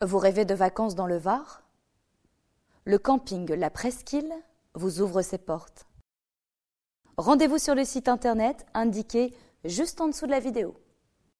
Vous rêvez de vacances dans le Var Le camping La Presqu'île vous ouvre ses portes. Rendez-vous sur le site internet indiqué juste en dessous de la vidéo.